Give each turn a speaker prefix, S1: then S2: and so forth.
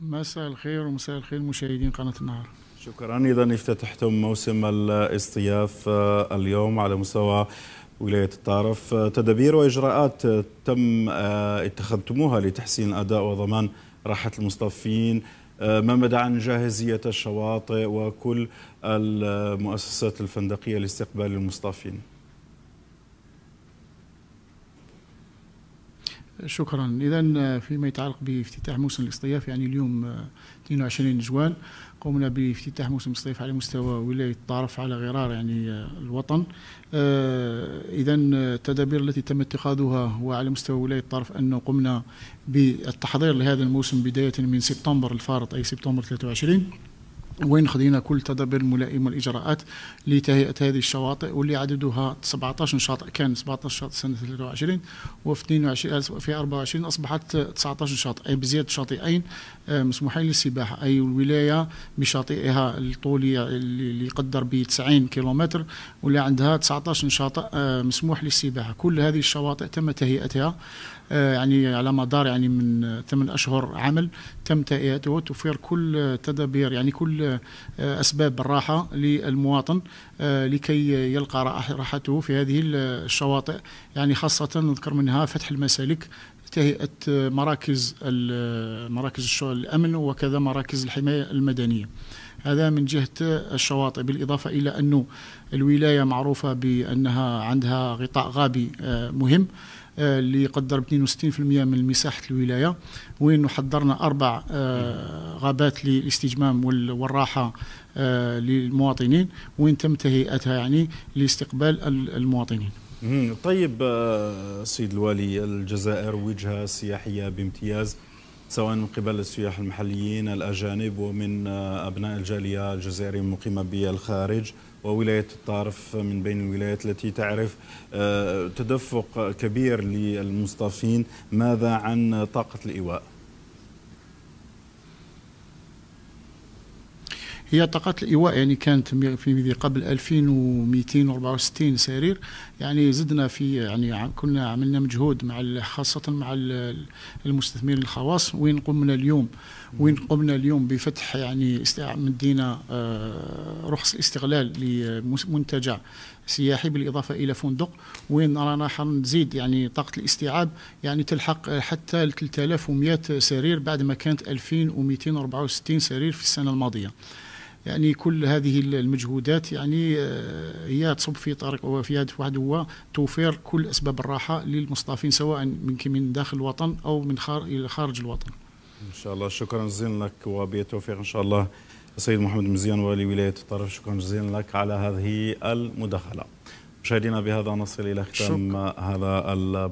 S1: مساء الخير ومساء الخير مشاهدين قناة النهار
S2: شكرا إذا افتتحتم موسم الاصطياف آه، اليوم على مستوى ولاية الطارف آه، تدابير وإجراءات آه، تم اتخذتموها لتحسين الأداء وضمان راحة المصطفين ما مدى عن جاهزية الشواطئ وكل المؤسسات الفندقية لاستقبال المصطفين
S1: شكرا اذا آه، فيما يتعلق بافتتاح موسم الاصطياف يعني اليوم 22 آه، جوان قمنا بافتتاح موسم الاصطياف على مستوى ولايه الطرف على غرار يعني آه، الوطن اذا التدابير التي تم اتخاذها هو على مستوى ولايه الطرف انه قمنا بالتحضير لهذا الموسم بدايه من سبتمبر الفارط اي سبتمبر 23 وين خدينا كل التدابير الملائمة والإجراءات لتهيئة هذه الشواطئ واللي عددها 17 شاطئ كان 17 شاطئ سنة 23 وفي 22 آه، في 24 أصبحت 19 شاطئ أي بزيادة شاطئين آه، مسموحين للسباحة أي الولاية بشاطئها الطولي اللي يقدر ب 90 كيلومتر واللي عندها 19 شاطئ آه، مسموح للسباحة كل هذه الشواطئ تم تهيئتها يعني على مدار يعني من ثمان أشهر عمل تم تهيئته وتوفير كل تدابير يعني كل آه، أسباب الراحة للمواطن آه، لكي يلقى راحته في هذه الشواطئ يعني خاصة نذكر منها فتح المسالك تهيئة آه، مراكز مراكز الأمن وكذا مراكز الحماية المدنية هذا من جهة الشواطئ بالإضافة إلى أنه الولاية معروفة بأنها عندها غطاء غابي مهم اللي يقدر ب 62% من مساحه الولايه وين حضرنا اربع آه، غابات للاستجمام والراحه آه، للمواطنين وين تم تهيئتها يعني لاستقبال المواطنين
S2: طيب آه، سيد الوالي الجزائر وجهه سياحيه بامتياز سواء من قبل السياح المحليين الأجانب ومن آه، أبناء الجالية الجزائرية المقيمة بالخارج وولاية الطارف من بين الولايات التي تعرف آه، تدفق كبير للمصطفين ماذا عن طاقة الإيواء؟
S1: هي طاقات الايواء يعني كانت في قبل 2264 سرير يعني زدنا في يعني كنا عملنا مجهود مع خاصه مع المستثمرين الخواص وين قمنا اليوم وين قمنا اليوم بفتح يعني مدينا آه، رخص الاستغلال لمنتجع سياحي بالاضافه الى فندق وين رانا حنزيد يعني طاقه الاستيعاب يعني تلحق حتى 3100 سرير بعد ما كانت 2264 سرير في السنه الماضيه يعني كل هذه المجهودات يعني آه، هي تصب في طريق وفي هدف واحد هو توفير كل اسباب الراحه للمصطفين سواء من من داخل الوطن او من خارج الوطن.
S2: ان شاء الله شكرا جزيلا لك وبالتوفيق ان شاء الله السيد محمد مزيان ولي ولايه الطرف شكرا جزيلا لك على هذه المداخله. مشاهدينا بهذا نصل الى ختام هذا